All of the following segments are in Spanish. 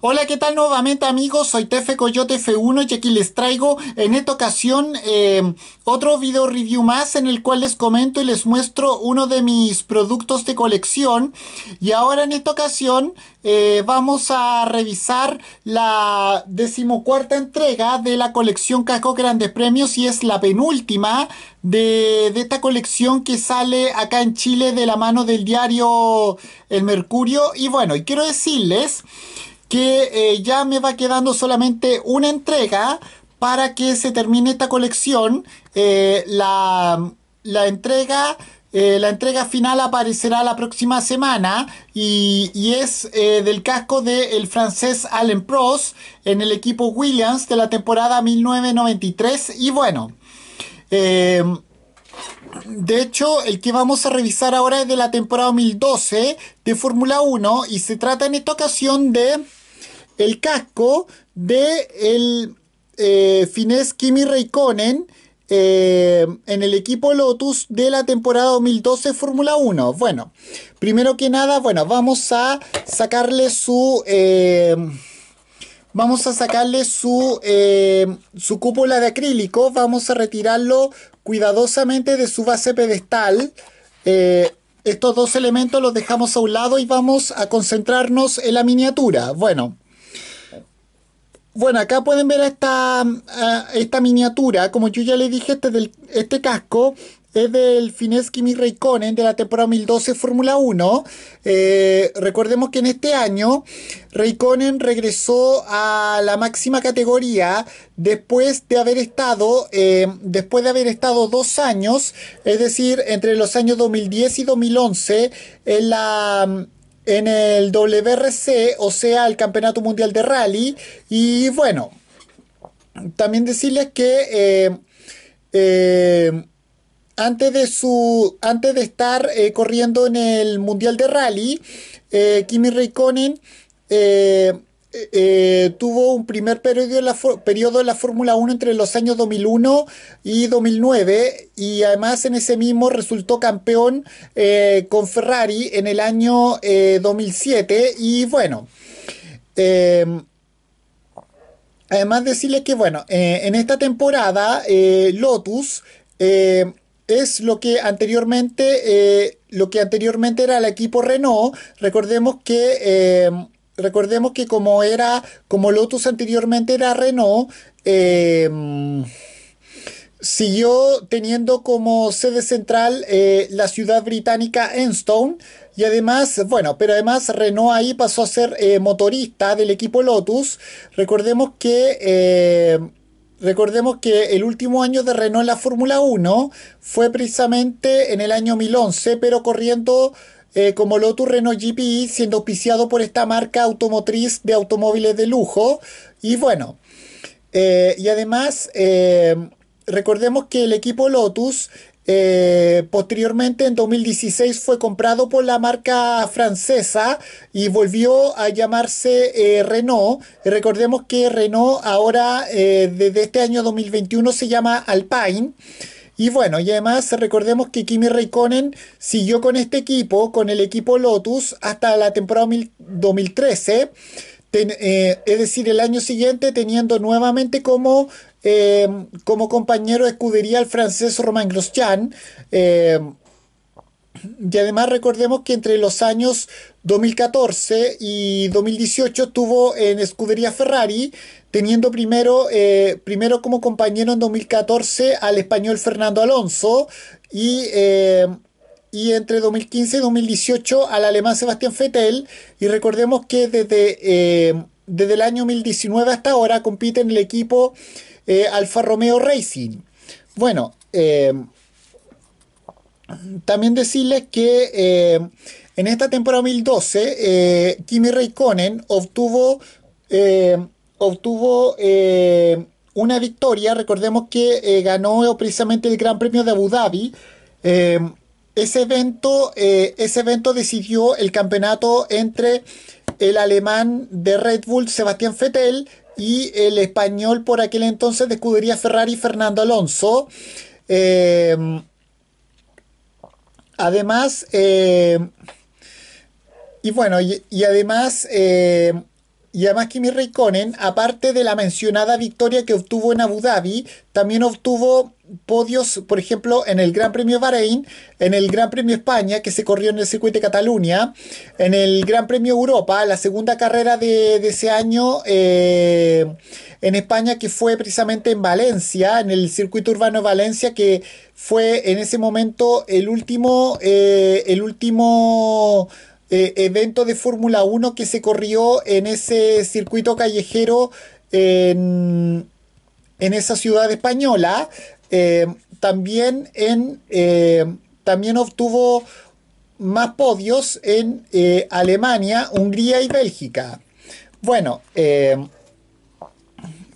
Hola, ¿qué tal nuevamente amigos? Soy Tefe Coyote F1 y aquí les traigo en esta ocasión em, otro video review más en el cual les comento y les muestro uno de mis productos de colección. Y ahora en esta ocasión eh, vamos a revisar la decimocuarta entrega de la colección Casco Grandes Premios y es la penúltima de, esta colección que sale acá en Chile de la mano del diario El Mercurio. Y bueno, y quiero decirles que eh, ya me va quedando solamente una entrega para que se termine esta colección. Eh, la, entrega... Eh, la entrega final aparecerá la próxima semana y, es del casco del francés Allen Prost en el equipo Williams de la temporada 1993. Y bueno, de hecho, el que vamos a revisar ahora es de la temporada 2012 de Fórmula 1 y se trata en esta ocasión de el casco de el eh, finés Kimi Raikkonen eh, en el equipo Lotus de la temporada 2012 Fórmula 1. Bueno, primero que nada, bueno, vamos a sacarle su... Eh, vamos a sacarle su, su cúpula de acrílico, vamos a retirarlo cuidadosamente de su base pedestal. estos dos elementos los dejamos a un lado y vamos a concentrarnos en la miniatura. Bueno, bueno, acá pueden ver esta, ah, esta miniatura. Como yo ya le dije, este, del, este casco es del Finesse Kimi Raikkonen de la temporada 2012 Fórmula 1. Eh, recordemos que en este año Raikkonen regresó a la máxima categoría después de haber estado, eh, después de haber estado dos años, es decir, entre los años 2010 y 2011, en la en el WRC, o sea, el Campeonato Mundial de Rally. Y bueno, también decirles que eh, eh, antes, de su, antes de estar eh, corriendo en el Mundial de Rally, Kimi Raikkonen eh, tuvo un primer periodo en la, periodo la Fórmula 1 entre los años 2001 y 2009 y además en ese mismo resultó campeón eh, con Ferrari en el año 2007 eh, y bueno. Em, además decirles que, bueno, en esta temporada Lotus em, es lo que anteriormente lo que anteriormente era el equipo Renault. Recordemos que em, Recordemos que como era, como Lotus anteriormente era Renault, em, siguió teniendo como sede central eh, la ciudad británica Enstone. Y además, bueno, pero además Renault ahí pasó a ser eh, motorista del equipo Lotus. Recordemos que, em, recordemos que el último año de Renault en la Fórmula 1 fue precisamente en el año 2011, pero corriendo eh, como Lotus Renault GP, e, siendo auspiciado por esta marca automotriz de automóviles de lujo. Y bueno, eh, y además, eh, recordemos que el equipo Lotus posteriormente, en 2016, fue comprado por la marca francesa y volvió a llamarse Renault. Recordemos que Renault ahora, desde este año 2021, se llama Alpine. Y bueno, y además recordemos que Kimi Raikkonen siguió con este equipo, con el equipo Lotus, hasta la temporada 2013. Eh, es decir, el año siguiente teniendo nuevamente como, eh, como compañero de escudería al francés Romain Grosjean. Eh, y además recordemos que entre los años 2014 y 2018 estuvo en escudería Ferrari, teniendo primero, eh, primero como compañero en 2014 al español Fernando Alonso y, eh, entre 2015 y 2018 al alemán Sebastián Vettel. Y recordemos que desde, eh, desde el año 2019 hasta ahora compite en el equipo Alfa Romeo Racing. Bueno, también decirles que... en esta temporada 2012, Kimi Raikkonen obtuvo obtuvo eh, una victoria. Recordemos que eh, ganó eh, precisamente el Gran Premio de Abu Dhabi. ese, evento, ese evento decidió el campeonato entre el alemán de Red Bull, Sebastián Vettel, y el español por aquel entonces de escudería Ferrari, Fernando Alonso. además, y bueno, y además y además Kimi Raikkonen, aparte de la mencionada victoria que obtuvo en Abu Dhabi, también obtuvo podios, por ejemplo, en el Gran Premio Bahrein, en el Gran Premio España, que se corrió en el circuito de Cataluña, en el Gran Premio Europa, la segunda carrera de, ese año eh, en España, que fue precisamente en Valencia, en el circuito urbano de Valencia, que fue en ese momento el último, eh, el último eh, evento de Fórmula 1 que se corrió en ese circuito callejero en, esa ciudad española. Eh, también, en, eh, también obtuvo más podios en Alemania, Hungría y Bélgica. Bueno,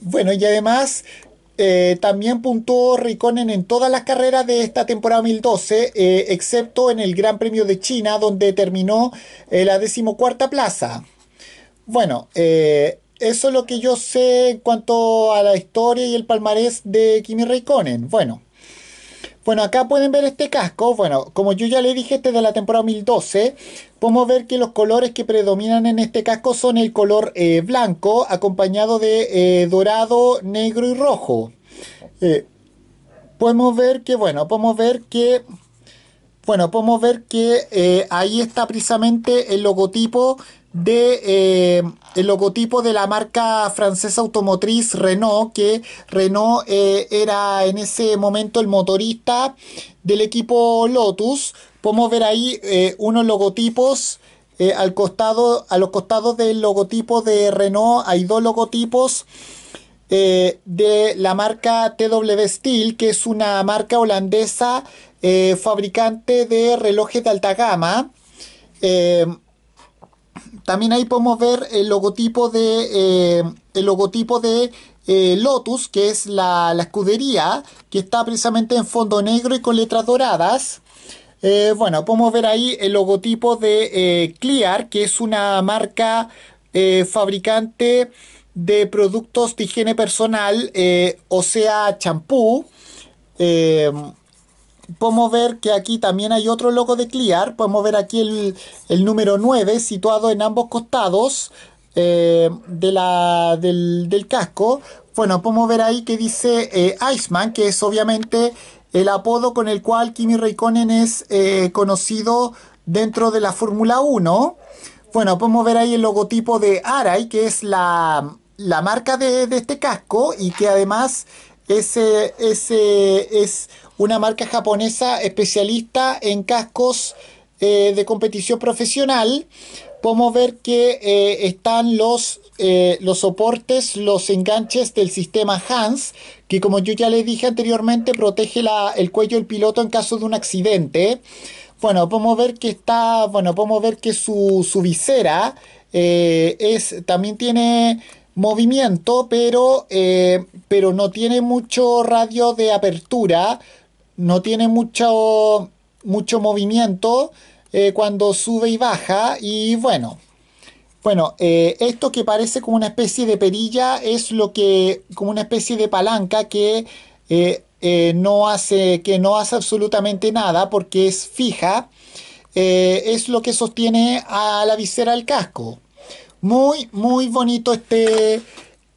bueno, y además eh, también puntuó Riconen en todas las carreras de esta temporada 2012, eh, excepto en el Gran Premio de China, donde terminó en eh, la decimocuarta plaza. Bueno, eso es lo que yo sé en cuanto a la historia y el palmarés de Kimi Raikkonen. Bueno, bueno, acá pueden ver este casco. Bueno, como yo ya le dije, este es de la temporada 2012. Podemos ver que los colores que predominan en este casco son el color eh, blanco, acompañado de eh, dorado, negro y rojo. Eh, podemos ver que, bueno, podemos ver que... Bueno, podemos ver que ahí está precisamente el logotipo de eh, el logotipo de la marca francesa automotriz Renault, que Renault eh, era en ese momento el motorista del equipo Lotus. Podemos ver ahí eh, unos logotipos al costado, a los costados del logotipo de Renault hay dos logotipos. de la marca TW Steel, que es una marca holandesa fabricante de relojes de alta gama. También ahí podemos ver el logotipo de, eh, el logotipo de eh, Lotus, que es la, escudería, que está precisamente en fondo negro y con letras doradas. Eh, bueno, podemos ver ahí el logotipo de Clear, que es una marca fabricante de productos de higiene personal, o sea, champú podemos ver que aquí también hay otro logo de Clear. Podemos ver aquí el, número 9 situado en ambos costados eh, de la, del, casco. Bueno, podemos ver ahí que dice eh, Iceman, que es obviamente el apodo con el cual Kimi Raikkonen es eh, conocido dentro de la Fórmula 1. Bueno, podemos ver ahí el logotipo de Arai, que es la, marca de, de este casco y que además es una marca japonesa especialista en cascos eh, de competición profesional. Podemos ver que eh, están los, eh, los soportes, los enganches del sistema Hans, que como yo ya les dije anteriormente, protege el cuello del piloto en caso de un accidente. Bueno, podemos ver que está, bueno, podemos ver que su, visera es, también tiene movimiento, pero, eh, pero no tiene mucho radio de apertura, no tiene mucho, mucho movimiento eh, cuando sube y baja. Y bueno, bueno eh, esto que parece como una especie de perilla es lo que, como una especie de palanca que... no hace que no hace absolutamente nada porque es fija es lo que sostiene a la visera al casco muy, muy bonito este,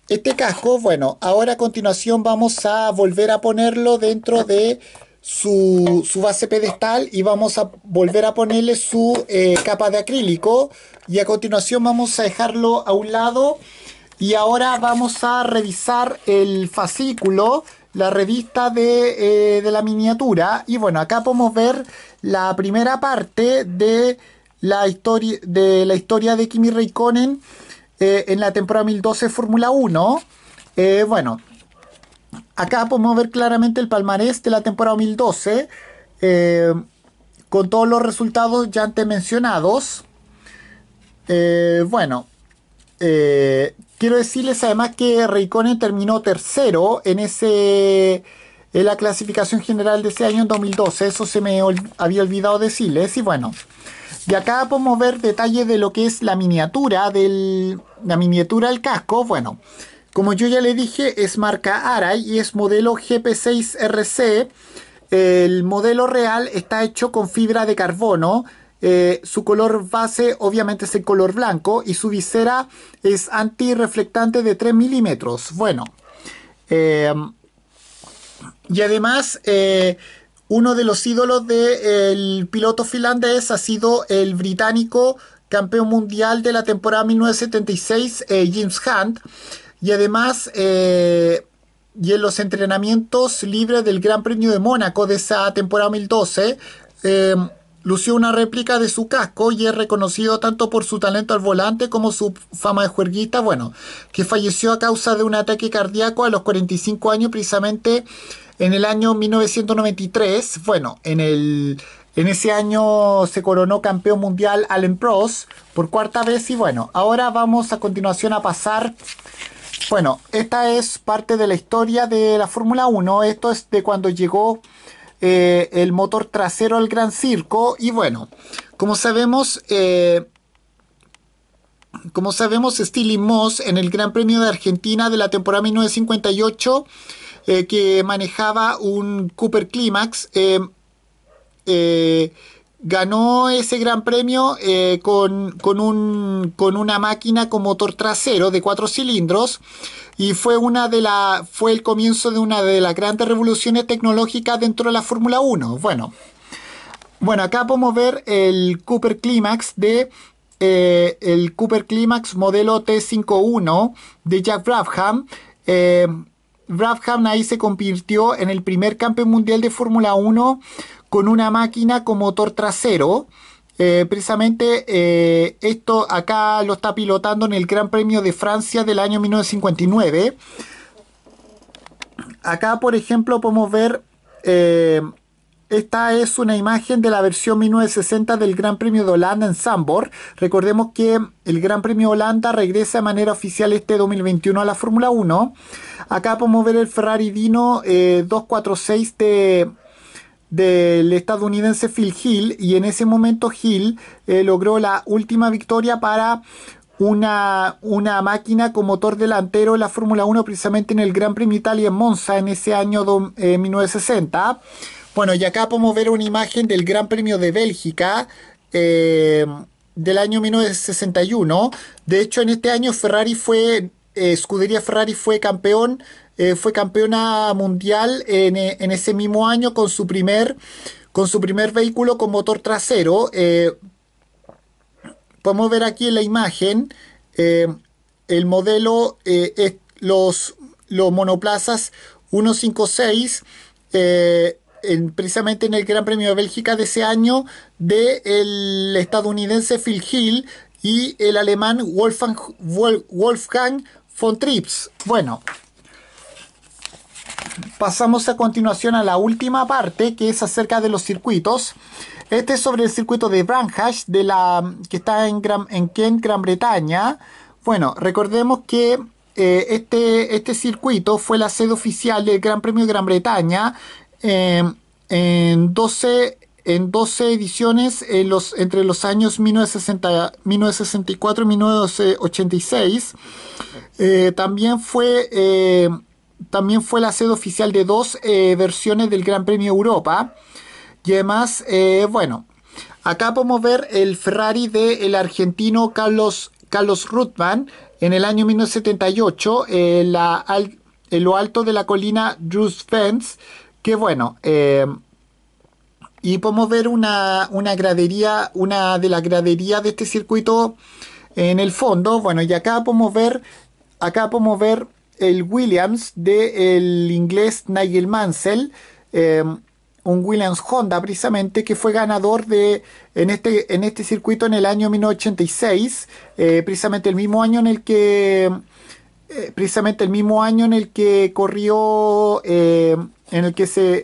este casco. Bueno, ahora a continuación vamos a volver a ponerlo dentro de su, base pedestal y vamos a volver a ponerle su eh, capa de acrílico. Y a continuación vamos a dejarlo a un lado. Y ahora vamos a revisar el fascículo, la revista de eh, la miniatura. Y bueno, acá podemos ver la primera parte de la historia de la historia de Kimi Raikkonen eh, en la temporada 2012 Fórmula 1. Eh, bueno, acá podemos ver claramente el palmarés de la temporada 2012 eh, con todos los resultados ya antes mencionados. bueno, quiero decirles además que Raikkonen terminó tercero en ese en la clasificación general de ese año en 2012. Eso se me había olvidado decirles y bueno. Y acá podemos ver detalles de lo que es la miniatura del la miniatura del casco. Bueno, como yo ya le dije, es marca Arai y es modelo GP6RC. El modelo real está hecho con fibra de carbono. Eh, su color base obviamente es el color blanco y su visera es antirreflectante de 3 milímetros. Bueno, eh, y además eh, uno de los ídolos del piloto finlandés ha sido el británico campeón mundial de la temporada 1976, eh, James Hunt. Y además, eh, y en los entrenamientos libres del Gran Premio de Mónaco de esa temporada 2012, eh, lució una réplica de su casco y es reconocido tanto por su talento al volante como su fama de juerguista, bueno, que falleció a causa de un ataque cardíaco a los 45 años precisamente en el año 1993, bueno, en el... En ese año se coronó campeón mundial Allen pros por cuarta vez y bueno, ahora vamos a continuación a pasar bueno, esta es parte de la historia de la Fórmula 1. Esto es de cuando llegó eh, el motor trasero al Gran Circo. Y bueno, como sabemos, eh, como sabemos, Steely Moss en el Gran Premio de Argentina de la temporada 1958 eh, que manejaba un Cooper Climax, eh, eh, ganó ese gran premio con, un, con una máquina con motor trasero de cuatro cilindros y fue, una de la, fue el comienzo de una de las grandes revoluciones tecnológicas dentro de la Fórmula 1. Bueno, bueno, acá podemos ver el Cooper Climax de el Cooper Climax modelo T51 de Jack Brabham. Brabham ahí se convirtió en el primer campeón mundial de Fórmula 1 con una máquina con motor trasero. Eh, precisamente eh, esto acá lo está pilotando en el Gran Premio de Francia del año 1959. Acá, por ejemplo, podemos ver eh, esta es una imagen de la versión 1960 del Gran Premio de Holanda en Zandvoort. Recordemos que el Gran Premio Holanda regresa de manera oficial este 2021 a la Fórmula 1. Acá podemos ver el Ferrari Dino 246 eh, de del estadounidense Phil Hill y en ese momento Hill eh, logró la última victoria para una, una, máquina con motor delantero en la Fórmula 1 precisamente en el Gran Premio Italia en Monza en ese año 1960. Bueno, y acá podemos ver una imagen del Gran Premio de Bélgica. Eh, del año 1961. De hecho, en este año Ferrari fue, escudería eh, Ferrari fue campeón, eh, fue campeona mundial en, ese mismo año con su primer, con su primer vehículo con motor trasero. podemos ver aquí en la imagen el modelo, los, los monoplazas 156 precisamente en el Gran Premio de Bélgica de ese año del estadounidense Phil Hill y el alemán Wolfgang, von Trips. Bueno, pasamos a continuación a la última parte que es acerca de los circuitos. Este es sobre el circuito de Branhash de la, que está en, en Kent, Gran Bretaña. Bueno, recordemos que eh, este, este circuito fue la sede oficial del Gran Premio de Gran Bretaña Em, en 12 en 12 ediciones eh, entre los años 1964 y 1986. Eh, también, fue, em, también fue la sede oficial de dos eh, versiones del Gran Premio Europa. Y además, bueno, acá podemos ver el Ferrari del argentino Carlos, Carlos en el año 1978, en lo alto de la colina Drews Fence que bueno. Eh, y podemos ver una, gradería, una de las graderías de este circuito en el fondo. Bueno, y acá podemos ver, acá podemos ver el Williams del inglés Nigel Mansell. Eh, un Williams Honda precisamente que fue ganador de en este en este circuito en el año 1986 eh, precisamente el mismo año en el que eh, precisamente el mismo año en el que corrió, eh, en el que se,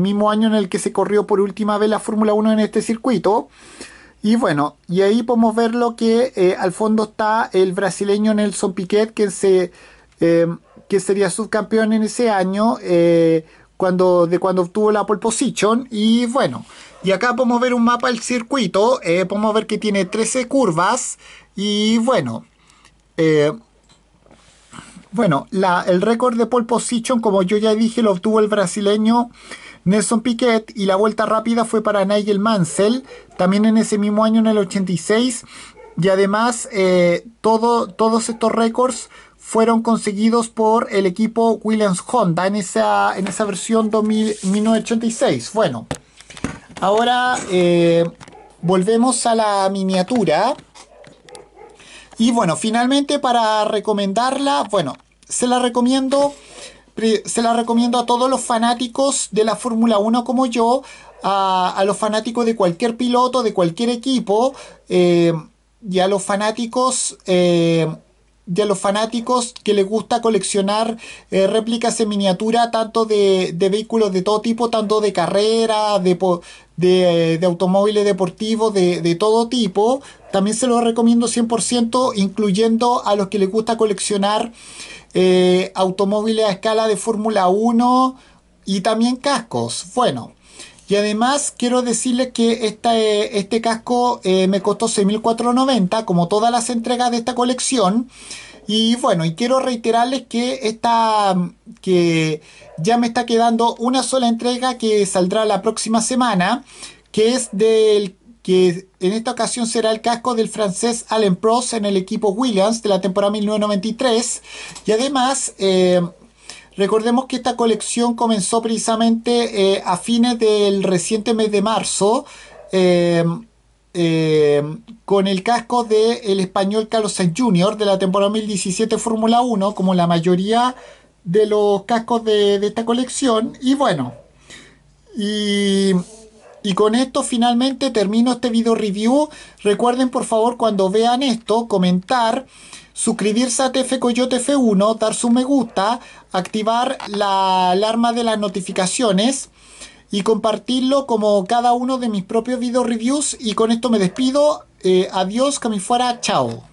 mismo año en el que se corrió por última vez la Fórmula 1 en este circuito. Y bueno, y ahí podemos ver lo que eh, al fondo está el brasileño Nelson Piquet, que se, que sería subcampeón en ese año, cuando, de cuando obtuvo la pole position. Y bueno, y acá podemos ver un mapa del circuito, podemos ver que tiene 13 curvas. Y bueno, bueno, el récord de pole position, como yo ya dije, lo obtuvo el brasileño Nelson Piquet y la vuelta rápida fue para Nigel Mansell, también en ese mismo año, en el 86. Y además, eh, todo, todos estos récords fueron conseguidos por el equipo Williams Honda en esa, en esa versión 2000, 1986. Bueno, ahora eh, volvemos a la miniatura. Y bueno, finalmente para recomendarla, bueno, se la recomiendo se la recomiendo a todos los fanáticos de la Fórmula 1 como yo, a, los fanáticos de cualquier piloto, de cualquier equipo, eh, y a los fanáticos eh, de los fanáticos que les gusta coleccionar eh, réplicas en miniatura, tanto de, vehículos de todo tipo, tanto de carrera, de, automóviles deportivos, de, todo tipo. También se los recomiendo 100%, incluyendo a los que les gusta coleccionar eh, automóviles a escala de Fórmula 1 y también cascos. Bueno, y además quiero decirles que eh, este casco eh, me costó 6.490, como todas las entregas de esta colección. Y bueno, y quiero reiterarles que, esta, mm, que ya me está quedando una sola entrega que saldrá la próxima semana, que es del que en esta ocasión será el casco del francés Allen Prost en el equipo Williams de la temporada 1993. Y además... Eh, Recordemos que esta colección comenzó precisamente eh, a fines del reciente mes de marzo eh, eh, con el casco del el español Carlos Sainz Jr. de la temporada 2017 Fórmula 1, como la mayoría de los cascos de, de esta colección. Y bueno, y y con esto finalmente termino este video review. Recuerden por favor cuando vean esto, comentar, suscribirse a TF Coyote F1, dar su me gusta, activar la alarma de las notificaciones y compartirlo como cada uno de mis propios video reviews. Y con esto me despido. Eh, adiós, que me fuera, chao.